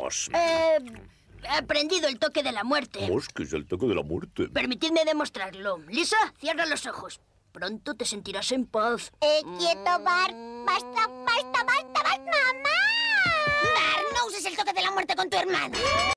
Pues he eh, aprendido el toque de la muerte. ¿Vos es es el toque de la muerte? Permitidme demostrarlo. Lisa, cierra los ojos. Pronto te sentirás en paz. Eh, quieto, Bar! Basta, basta, basta, basta, mamá. ¡Bar, no uses el toque de la muerte con tu hermano.